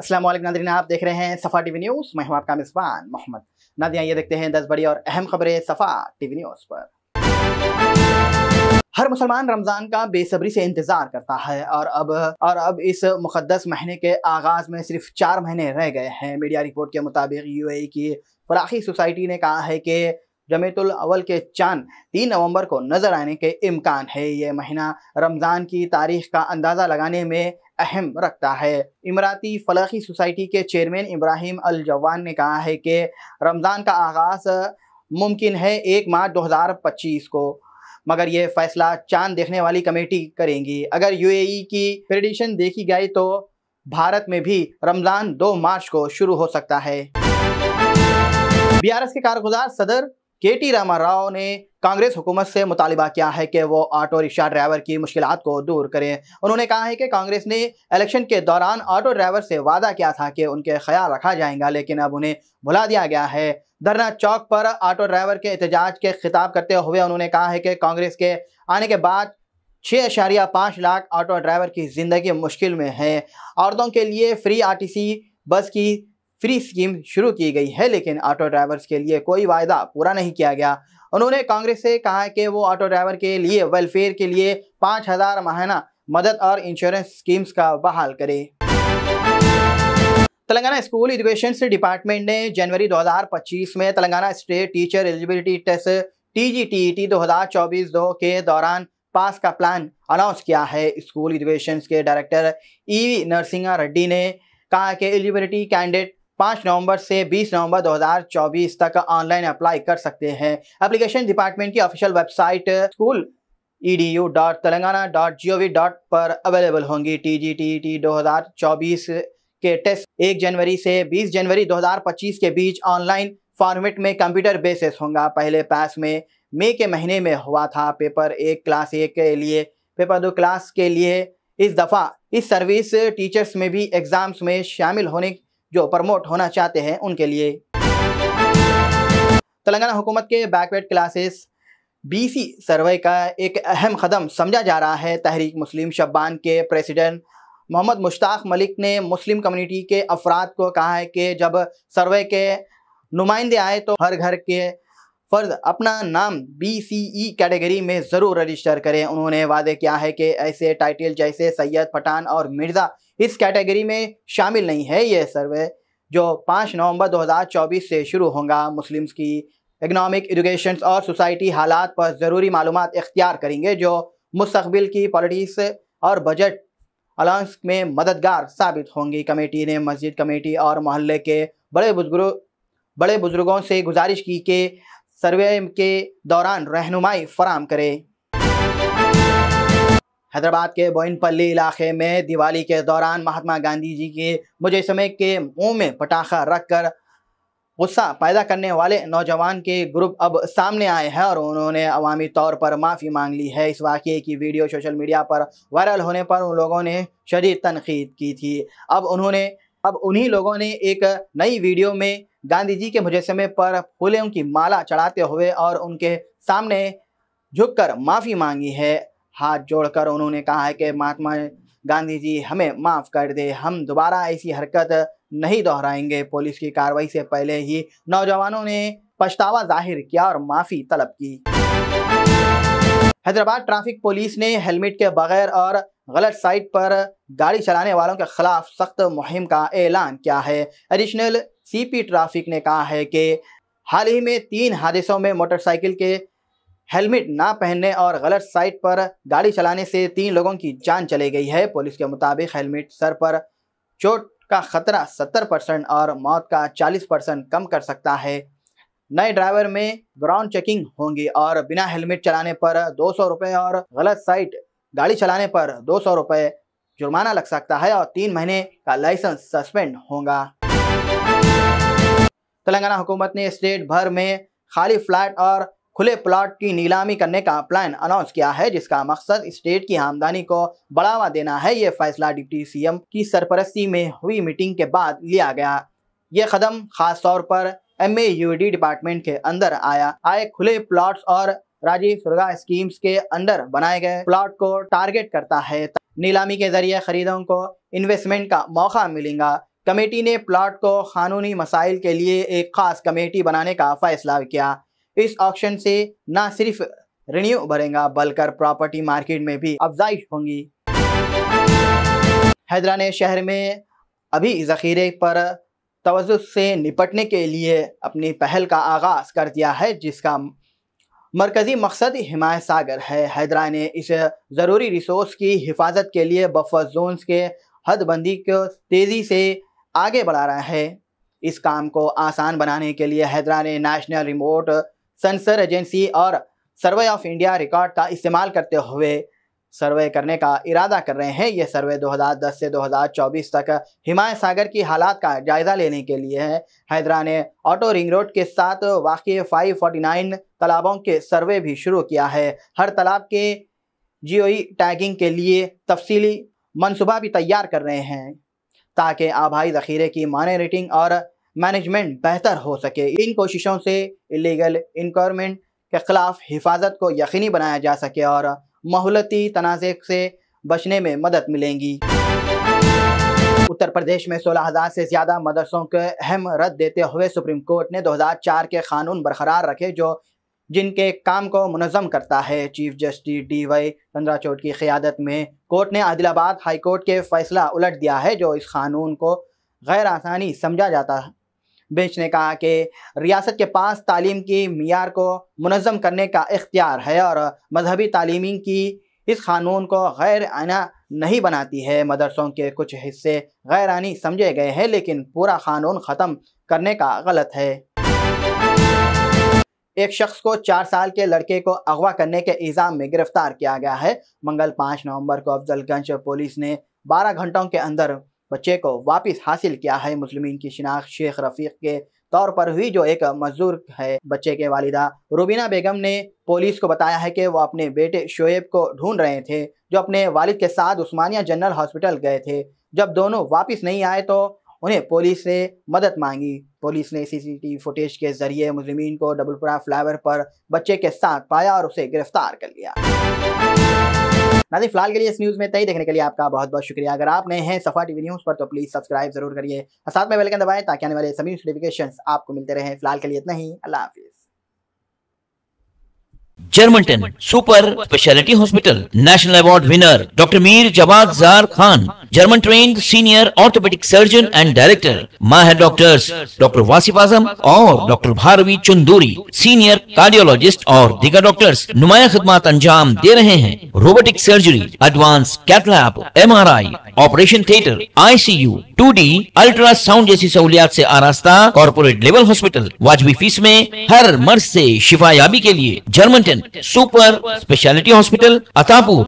Aslam Nadreen आप देख रहे हैं सफ़ा टीवी न्यूज़ मैं हूं आपका मेज़बान मोहम्मद नादिया ये देखते हैं दस बड़ी और अहम खबरें सफ़ा टीवी न्यूज़ पर हर मुसलमान रमज़ान का बेसब्री से इंतज़ार करता है और अब और अब इस मुकदस महीने के आगाज़ में सिर्फ चार महीने रह गए हैं मीडिया रिपोर्ट के मुताबिक यूएई की फ़राखी सोसाइटी ने कहा है कि जमेतुल अवल के चांद तीन नवंबर को नज़र आने के इम्कान है ये महीना रमज़ान की तारीख का अंदाज़ा लगाने में अहम रखता है इमराती फलाखी सोसाइटी के चेयरमैन इब्राहिम अल जवान ने कहा है कि रमज़ान का आगाज़ मुमकिन है एक मार्च 2025 को मगर यह फैसला चांद देखने वाली कमेटी करेंगी अगर यूएई की प्रेडिशन देखी गई तो भारत में भी रमज़ान 2 मार्च को शुरू हो सकता है बीआरएस के कारगुजार सदर के टी रामा राव ने कांग्रेस हुकूमत से मुतालबा किया है कि वो ऑटो रिक्शा ड्राइवर की मुश्किल को दूर करें उन्होंने कहा है कि कांग्रेस ने इलेक्शन के दौरान ऑटो ड्राइवर से वादा किया था कि उनके ख्याल रखा जाएगा लेकिन अब उन्हें भुला दिया गया है धरना चौक पर ऑटो ड्राइवर के एहतजाज के खिताब करते हुए उन्होंने कहा है कि कांग्रेस के आने के बाद छः अशारिया पाँच लाख ऑटो ड्राइवर की ज़िंदगी मुश्किल में है औरतों के लिए फ्री आरटीसी बस की फ्री स्कीम शुरू की गई है लेकिन ऑटो ड्राइवर्स के लिए कोई वायदा पूरा नहीं किया गया उन्होंने कांग्रेस से कहा कि वो ऑटो ड्राइवर के लिए वेलफेयर के लिए पाँच हज़ार माहाना मदद और इंश्योरेंस स्कीम्स का बहाल करे तेलंगाना स्कूल एजुकेशन डिपार्टमेंट ने जनवरी 2025 में Telangana state teacher eligibility test T G T T दो के दौरान पास का प्लान अनाउंस किया है स्कूल एजुकेशन के director E e Narasimha Reddy ने कहा कि एलिजिबिलिटी कैंडिडेट 5 नवंबर से 20 नवंबर 2024 तक ऑनलाइन अप्लाई कर सकते हैं एप्लीकेशन डिपार्टमेंट की official website school E D U dot Telangana dot G O V dot पर अवेलेबल होंगी टी जी टी टी दो हज़ार चौबीस के टेस्ट एक जनवरी से 20 जनवरी 2025 के बीच ऑनलाइन फॉर्मेट में कंप्यूटर बेसिस होगा पहले पास में मई के महीने में हुआ था पेपर एक क्लास एक के लिए पेपर दो क्लास के लिए इस दफ़ा इस सर्विस टीचर्स में भी एग्ज़ाम्स में शामिल होने जो प्रमोट होना चाहते हैं उनके लिए तेलंगाना हुकूमत के बैकवर्ड क्लासेस बीसी सर्वे का एक अहम कदम समझा जा रहा है तहरीक मुस्लिम शब्बान के प्रेसिडेंट मोहम्मद मुश्ताक मलिक ने मुस्लिम कम्युनिटी के अफराद को कहा है कि जब सर्वे के नुमाइंदे आए तो हर घर के फ़र्ज़ अपना नाम बी सी ई कैटेगरी में ज़रूर रजिस्टर करें उन्होंने वादे किया है कि ऐसे टाइटल जैसे सैयद पठान और मिर्ज़ा इस कैटेगरी में शामिल नहीं है ये सर्वे जो 5 नवंबर 2024 से शुरू होगा मुस्लिम्स की इकनॉमिक एजुकेशन और सोसाइटी हालात पर ज़रूरी मालूम इख्तियार करेंगे जो मुस्तबिल की पॉलिटिक्स और बजट अलाउंस में मददगार साबित होंगी कमेटी ने मस्जिद कमेटी और मोहल्ले के बड़े बुजुर्ग बड़े बुज़ुर्गों से गुजारिश की कि सर्वे के दौरान रहनुमाई फराम करे हैदराबाद के बोइनपल्ली इलाके में दिवाली के दौरान महात्मा गांधी जी के मुजस्मे के मुंह में पटाखा रख कर गुस्सा पैदा करने वाले नौजवान के ग्रुप अब सामने आए हैं और उन्होंने अवामी तौर पर माफ़ी मांग ली है इस वाक़े की वीडियो सोशल मीडिया पर वायरल होने पर उन लोगों ने शदीद तनकीद की थी अब उन्होंने अब उन्हीं लोगों ने एक नई वीडियो में गांधी जी के मुजस्मे पर फूलों की माला चढ़ाते हुए और उनके सामने झुककर माफ़ी मांगी है हाथ जोड़कर उन्होंने कहा है कि महात्मा गांधी जी हमें माफ़ कर दे हम दोबारा ऐसी हरकत नहीं दोहराएंगे पुलिस की कार्रवाई से पहले ही नौजवानों ने पछतावा जाहिर किया और माफ़ी तलब की हैदराबाद ट्रैफिक पुलिस ने हेलमेट के बगैर और गलत साइड पर गाड़ी चलाने वालों के खिलाफ सख्त मुहिम का ऐलान किया है एडिशनल सीपी ट्रैफिक ने कहा है कि हाल ही में तीन हादसों में मोटरसाइकिल के हेलमेट ना पहनने और गलत साइड पर गाड़ी चलाने से तीन लोगों की जान चली गई है पुलिस के मुताबिक हेलमेट सर पर चोट का खतरा 70 परसेंट और मौत का 40 परसेंट कम कर सकता है नए ड्राइवर में ग्राउंड चेकिंग होंगी और बिना हेलमेट चलाने पर दो सौ और गलत साइट गाड़ी चलाने पर दो सौ जुर्माना लग सकता है और तीन महीने का लाइसेंस सस्पेंड होगा तेलंगाना हुकूमत ने स्टेट भर में खाली फ्लैट और खुले प्लॉट की नीलामी करने का प्लान अनाउंस किया है जिसका मकसद स्टेट की आमदनी को बढ़ावा देना है ये फैसला डिप्टी सीएम की सरपरस्ती में हुई मीटिंग के बाद लिया गया ये कदम खास तौर पर एम डिपार्टमेंट के अंदर आया आए खुले प्लॉट और राजीव सुरगा स्कीम्स के अंदर बनाए गए प्लॉट को टारगेट करता है नीलामी के जरिए खरीदों को इन्वेस्टमेंट का मौका मिलेगा कमेटी ने प्लॉट को कानूनी मसाइल के लिए एक खास कमेटी बनाने का फैसला किया इस ऑक्शन से न सिर्फ रिन्यू भरेगा बल्कि प्रॉपर्टी मार्केट में भी अफजाइश होंगी हैदरा ने शहर में अभी जखीरे पर तवज़ु से निपटने के लिए अपनी पहल का आगाज़ कर दिया है जिसका मरकज़ी मकसद हिमायत सागर है हैदरा ने इस ज़रूरी रिसोर्स की हिफाजत के लिए बफर जोन्स के हदबंदी को तेज़ी से आगे बढ़ा रहा है इस काम को आसान बनाने के लिए हैदरा ने नेशनल रिमोट सेंसर एजेंसी और सर्वे ऑफ इंडिया रिकॉर्ड का इस्तेमाल करते हुए सर्वे करने का इरादा कर रहे हैं यह सर्वे 2010 से 2024 तक हिमाय सागर की हालात का जायजा लेने के लिए है हैदरा ने ऑटो रिंग रोड के साथ वाक़ 549 तालाबों के सर्वे भी शुरू किया है हर तालाब के जियोई टैगिंग के लिए तफसीली मनसूबा भी तैयार कर रहे हैं ताकि आबाई ज़ख़ीरे की मानिटरिंग और मैनेजमेंट बेहतर हो सके इन कोशिशों से इलीगल इनकॉर्मेंट के ख़िलाफ़ हिफाजत को यकीनी बनाया जा सके और माहौलती तनाज़े से बचने में मदद मिलेंगी उत्तर प्रदेश में 16,000 से ज़्यादा मदरसों के अहम रद्द देते हुए सुप्रीम कोर्ट ने 2004 के कानून बरकरार रखे जो जिनके काम को मनजम करता है chief justice D Y Chandrachud की क़्यादत में कोर्ट ने आदिलाबाद हाई कोर्ट के फैसला उलट दिया है जो इस कानून को गैर आसानी समझा जाता बेंच ने कहा कि रियासत के पास तालीम की मीयार को मनज़म करने का इख्तियार है और मजहबी तालीमी की इस कानून को गैर आना नहीं बनाती है मदरसों के कुछ हिस्से गैर आनी समझे गए हैं लेकिन पूरा कानून ख़त्म करने का गलत है एक शख्स को चार साल के लड़के को अगवा करने के इल्ज़ाम में गिरफ्तार किया गया है मंगल पाँच नवंबर को अफजलगंज पुलिस ने बारह घंटों के अंदर बच्चे को वापस हासिल किया है मुस्लिम की शिनाख्त शेख रफीक के तौर पर हुई जो एक मजदूर है बच्चे के वालिदा रुबीना बेगम ने पुलिस को बताया है कि वो अपने बेटे शोएब को ढूंढ रहे थे जो अपने वालिद के साथ उस्मानिया जनरल हॉस्पिटल गए थे जब दोनों वापस नहीं आए तो उन्हें पुलिस ने मदद मांगी पुलिस ने सीसीटीवी फुटेज के जरिए मुजरिमीन को डबलपुरा फ्लावर पर बच्चे के साथ पाया और उसे गिरफ्तार कर लिया नाजी फिलहाल के लिए इस न्यूज़ में तय देखने के लिए आपका बहुत बहुत शुक्रिया अगर आप नए हैं सफा टीवी न्यूज़ पर तो प्लीज़ सब्सक्राइब जरूर करिए और साथ में वेलकन दबाएँ ताकि आने वाले सभी नोटिफिकेशन आपको मिलते रहें फिलहाल के लिए इतना ही अल्लाह हाफिज़ German ten super speciality hospital national award winner doctor Mir Jawad Zar Khan German trained senior orthopaedic surgeon and director Maher doctors doctor Wasif Azam और doctor Bharavi Chanduri senior cardiologist और दिगर डॉक्टर्स नुमाया खदमात अंजाम दे रहे हैं robotic surgery advance cath lab M R I operation theatre I C U two D ultrasound जैसी सहूलियात ऐसी आरास्ता कॉरपोरेट लेवल हॉस्पिटल वाजबी फीस में हर मर्ज ऐसी शिफायाबी के लिए German ten super speciality hospital Attapur